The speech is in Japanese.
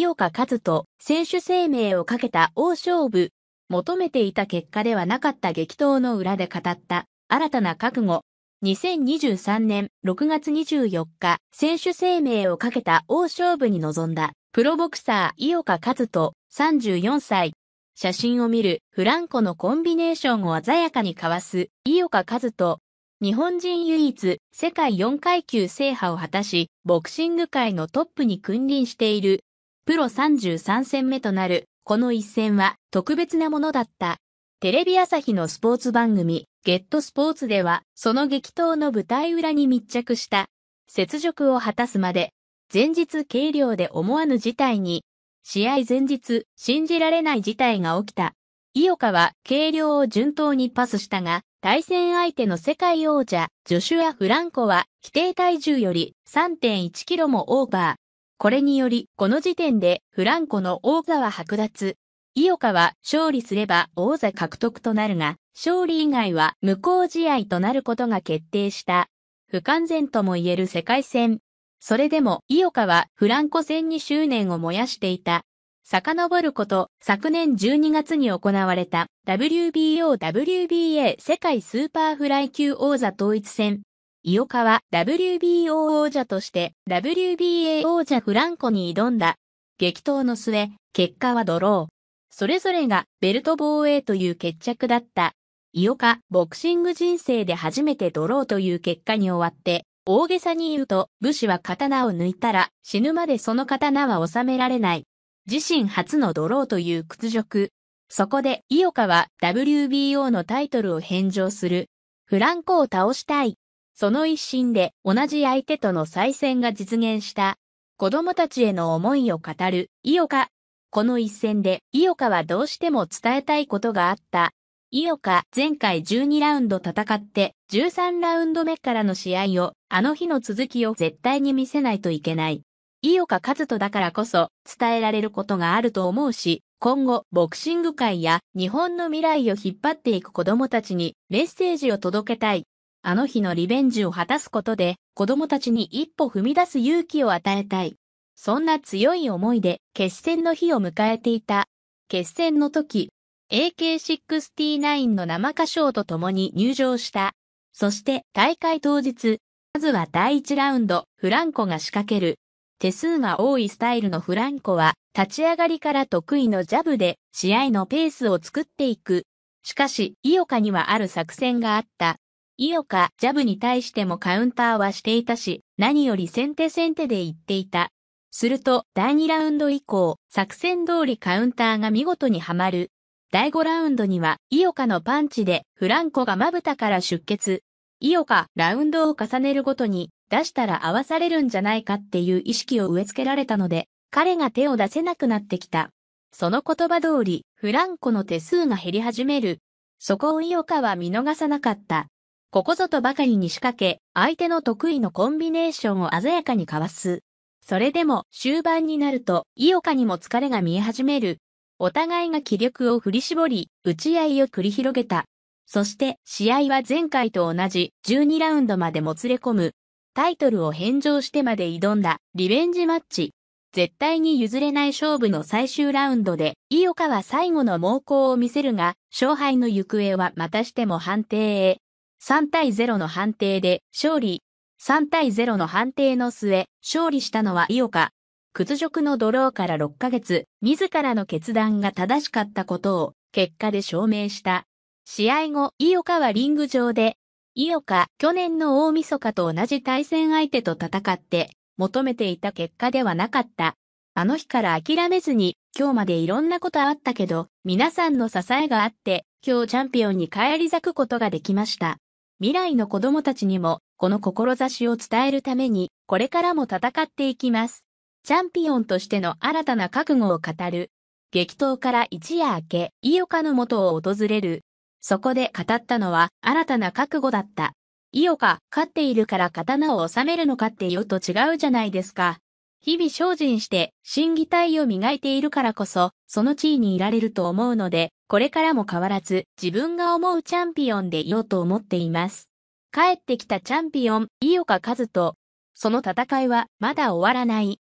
井岡和人、選手生命をかけた大勝負。求めていた結果ではなかった激闘の裏で語った新たな覚悟。2023年6月24日、選手生命をかけた大勝負に臨んだプロボクサー井岡和人34歳。写真を見るフランコのコンビネーションを鮮やかに交わす井岡和人。日本人唯一世界4階級制覇を果たし、ボクシング界のトップに君臨しているプロ33戦目となる、この一戦は特別なものだった。テレビ朝日のスポーツ番組、ゲットスポーツでは、その激闘の舞台裏に密着した、雪辱を果たすまで、前日軽量で思わぬ事態に、試合前日、信じられない事態が起きた。井岡は軽量を順当にパスしたが、対戦相手の世界王者、ジョシュア・フランコは、規定体重より3 1キロもオーバー。これにより、この時点でフランコの王座は剥奪。井岡は勝利すれば王座獲得となるが、勝利以外は無効試合となることが決定した。不完全とも言える世界戦。それでも、井岡はフランコ戦に執念を燃やしていた。遡ること、昨年12月に行われた WBO-WBA 世界スーパーフライ級王座統一戦。伊岡は WBO 王者として WBA 王者フランコに挑んだ。激闘の末、結果はドロー。それぞれがベルト防衛という決着だった。伊岡、ボクシング人生で初めてドローという結果に終わって、大げさに言うと、武士は刀を抜いたら死ぬまでその刀は収められない。自身初のドローという屈辱。そこで、伊岡は WBO のタイトルを返上する。フランコを倒したい。その一心で同じ相手との再戦が実現した子供たちへの思いを語る井岡。この一戦で井岡はどうしても伝えたいことがあった。井岡前回12ラウンド戦って13ラウンド目からの試合をあの日の続きを絶対に見せないといけない。井岡和人だからこそ伝えられることがあると思うし、今後ボクシング界や日本の未来を引っ張っていく子供たちにメッセージを届けたい。あの日のリベンジを果たすことで、子供たちに一歩踏み出す勇気を与えたい。そんな強い思いで、決戦の日を迎えていた。決戦の時、AK69 の生歌唱と共に入場した。そして大会当日、まずは第1ラウンド、フランコが仕掛ける。手数が多いスタイルのフランコは、立ち上がりから得意のジャブで、試合のペースを作っていく。しかし、井岡にはある作戦があった。井岡、ジャブに対してもカウンターはしていたし、何より先手先手で言っていた。すると、第2ラウンド以降、作戦通りカウンターが見事にはまる。第5ラウンドには、井岡のパンチで、フランコがまぶたから出血。井岡、ラウンドを重ねるごとに、出したら合わされるんじゃないかっていう意識を植え付けられたので、彼が手を出せなくなってきた。その言葉通り、フランコの手数が減り始める。そこを井岡は見逃さなかった。ここぞとばかりに仕掛け、相手の得意のコンビネーションを鮮やかにかわす。それでも終盤になると、井岡にも疲れが見え始める。お互いが気力を振り絞り、打ち合いを繰り広げた。そして試合は前回と同じ12ラウンドまでもつれ込む。タイトルを返上してまで挑んだリベンジマッチ。絶対に譲れない勝負の最終ラウンドで、井岡は最後の猛攻を見せるが、勝敗の行方はまたしても判定へ。3対0の判定で勝利。3対0の判定の末、勝利したのは井岡。屈辱のドローから6ヶ月、自らの決断が正しかったことを、結果で証明した。試合後、井岡はリング上で、井岡、去年の大晦日と同じ対戦相手と戦って、求めていた結果ではなかった。あの日から諦めずに、今日までいろんなことあったけど、皆さんの支えがあって、今日チャンピオンに返り咲くことができました。未来の子供たちにも、この志を伝えるために、これからも戦っていきます。チャンピオンとしての新たな覚悟を語る。激闘から一夜明け、井岡の元を訪れる。そこで語ったのは、新たな覚悟だった。井岡、勝っているから刀を収めるのかってよと違うじゃないですか。日々精進して、審議体を磨いているからこそ、その地位にいられると思うので、これからも変わらず自分が思うチャンピオンでいようと思っています。帰ってきたチャンピオン、井岡和人。その戦いはまだ終わらない。